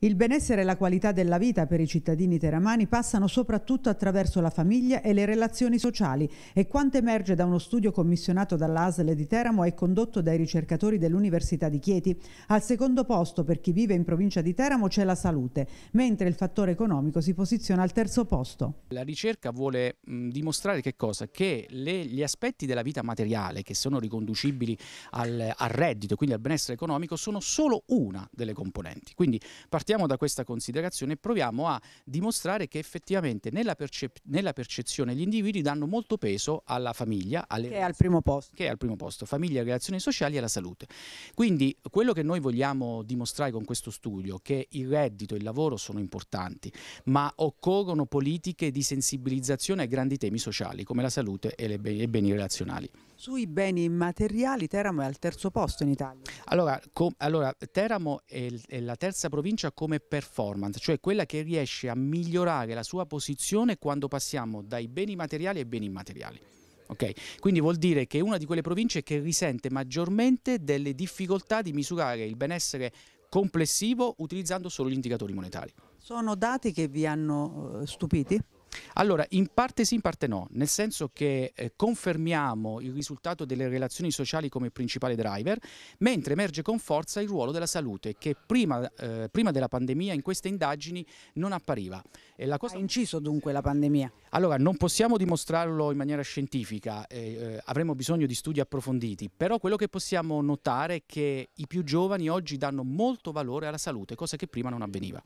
Il benessere e la qualità della vita per i cittadini teramani passano soprattutto attraverso la famiglia e le relazioni sociali e quanto emerge da uno studio commissionato dall'ASL di Teramo e condotto dai ricercatori dell'Università di Chieti. Al secondo posto per chi vive in provincia di Teramo c'è la salute, mentre il fattore economico si posiziona al terzo posto. La ricerca vuole mh, dimostrare che, che le, gli aspetti della vita materiale che sono riconducibili al, al reddito, quindi al benessere economico, sono solo una delle componenti. Quindi, partiamo da questa considerazione e proviamo a dimostrare che effettivamente nella, percep nella percezione gli individui danno molto peso alla famiglia, alle che, è al primo posto. che è al primo posto, famiglia, relazioni sociali e la salute. Quindi quello che noi vogliamo dimostrare con questo studio è che il reddito e il lavoro sono importanti, ma occorrono politiche di sensibilizzazione ai grandi temi sociali come la salute e i be beni relazionali. Sui beni immateriali Teramo è al terzo posto in Italia. Allora, allora Teramo è, è la terza provincia come performance, cioè quella che riesce a migliorare la sua posizione quando passiamo dai beni materiali ai beni immateriali. Okay. Quindi vuol dire che è una di quelle province che risente maggiormente delle difficoltà di misurare il benessere complessivo utilizzando solo gli indicatori monetari. Sono dati che vi hanno eh, stupiti? Allora, in parte sì, in parte no, nel senso che eh, confermiamo il risultato delle relazioni sociali come principale driver, mentre emerge con forza il ruolo della salute, che prima, eh, prima della pandemia in queste indagini non appariva. E la cosa... Ha inciso dunque la pandemia? Allora, non possiamo dimostrarlo in maniera scientifica, eh, eh avremo bisogno di studi approfonditi, però quello che possiamo notare è che i più giovani oggi danno molto valore alla salute, cosa che prima non avveniva.